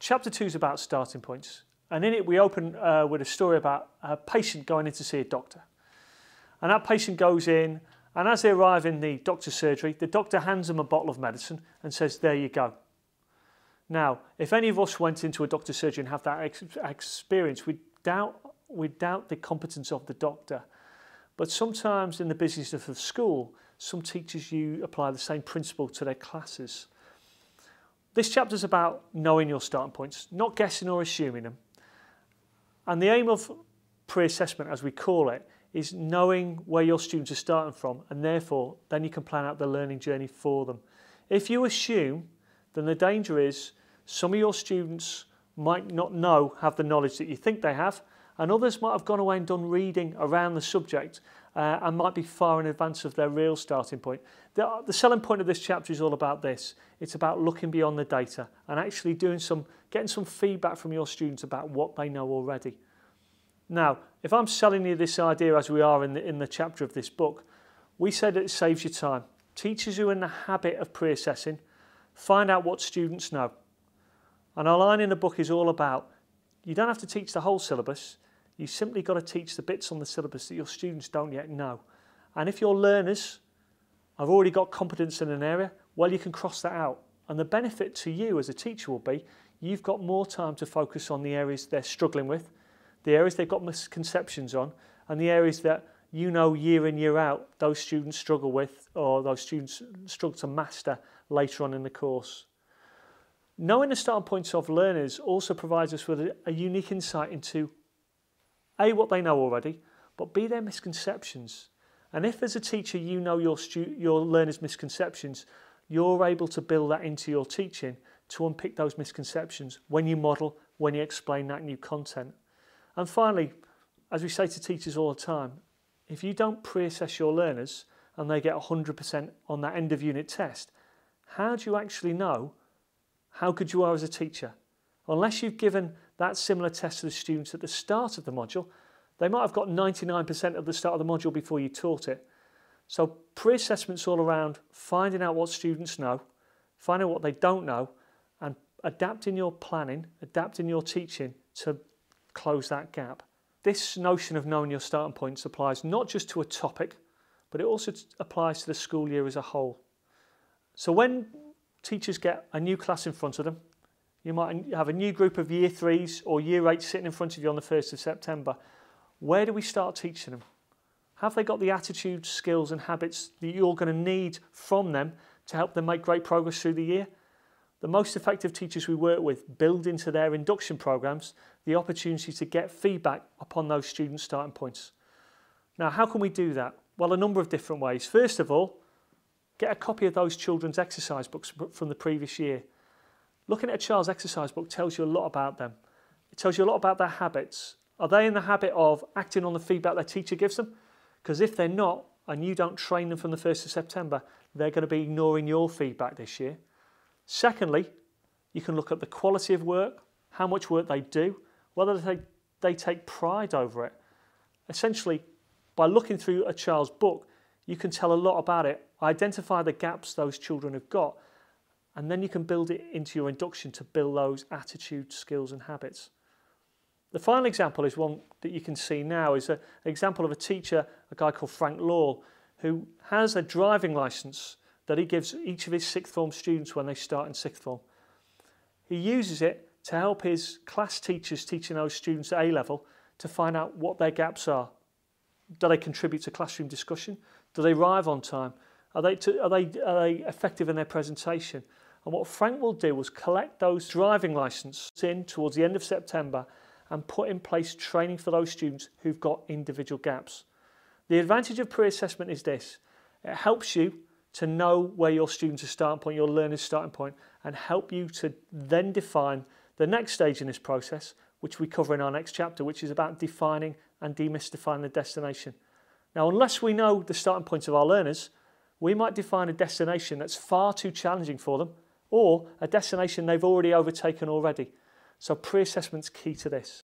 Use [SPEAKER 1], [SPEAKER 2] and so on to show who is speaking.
[SPEAKER 1] Chapter 2 is about starting points, and in it we open uh, with a story about a patient going in to see a doctor. And that patient goes in, and as they arrive in the doctor's surgery, the doctor hands them a bottle of medicine and says, There you go. Now, if any of us went into a doctor's surgery and have that ex experience, we doubt, we doubt the competence of the doctor. But sometimes in the business of school, some teachers you apply the same principle to their classes. This chapter is about knowing your starting points, not guessing or assuming them. And the aim of pre-assessment, as we call it, is knowing where your students are starting from and therefore then you can plan out the learning journey for them. If you assume, then the danger is some of your students might not know, have the knowledge that you think they have, and others might have gone away and done reading around the subject uh, and might be far in advance of their real starting point. The, the selling point of this chapter is all about this. It's about looking beyond the data and actually doing some, getting some feedback from your students about what they know already. Now, if I'm selling you this idea as we are in the, in the chapter of this book, we said it saves you time. Teachers who are in the habit of pre-assessing find out what students know. And our line in the book is all about you don't have to teach the whole syllabus, you simply got to teach the bits on the syllabus that your students don't yet know. And if your learners have already got competence in an area, well, you can cross that out. And the benefit to you as a teacher will be you've got more time to focus on the areas they're struggling with, the areas they've got misconceptions on, and the areas that you know year in, year out, those students struggle with or those students struggle to master later on in the course. Knowing the starting points of learners also provides us with a, a unique insight into a, what they know already, but B, their misconceptions. And if as a teacher you know your, your learner's misconceptions, you're able to build that into your teaching to unpick those misconceptions when you model, when you explain that new content. And finally, as we say to teachers all the time, if you don't pre-assess your learners and they get 100% on that end of unit test, how do you actually know how good you are as a teacher? Unless you've given that similar test to the students at the start of the module. They might have got 99% at the start of the module before you taught it. So pre-assessment's all around finding out what students know, finding out what they don't know, and adapting your planning, adapting your teaching to close that gap. This notion of knowing your starting points applies not just to a topic, but it also applies to the school year as a whole. So when teachers get a new class in front of them, you might have a new group of year threes or year eights sitting in front of you on the 1st of September. Where do we start teaching them? Have they got the attitudes, skills, and habits that you're going to need from them to help them make great progress through the year? The most effective teachers we work with build into their induction programs the opportunity to get feedback upon those students' starting points. Now, how can we do that? Well, a number of different ways. First of all, get a copy of those children's exercise books from the previous year. Looking at a child's exercise book tells you a lot about them. It tells you a lot about their habits. Are they in the habit of acting on the feedback their teacher gives them? Because if they're not, and you don't train them from the 1st of September, they're going to be ignoring your feedback this year. Secondly, you can look at the quality of work, how much work they do, whether they, they take pride over it. Essentially, by looking through a child's book, you can tell a lot about it, identify the gaps those children have got, and then you can build it into your induction to build those attitudes, skills and habits. The final example is one that you can see now is a, an example of a teacher, a guy called Frank Law, who has a driving license that he gives each of his sixth form students when they start in sixth form. He uses it to help his class teachers teaching those students at A level to find out what their gaps are. Do they contribute to classroom discussion? Do they arrive on time? Are they, to, are they, are they effective in their presentation? And what Frank will do is collect those driving licenses in towards the end of September and put in place training for those students who've got individual gaps. The advantage of pre-assessment is this. It helps you to know where your students are starting point, your learner's starting point, and help you to then define the next stage in this process, which we cover in our next chapter, which is about defining and demystifying the destination. Now, unless we know the starting points of our learners, we might define a destination that's far too challenging for them, or a destination they've already overtaken already. So pre-assessment's key to this.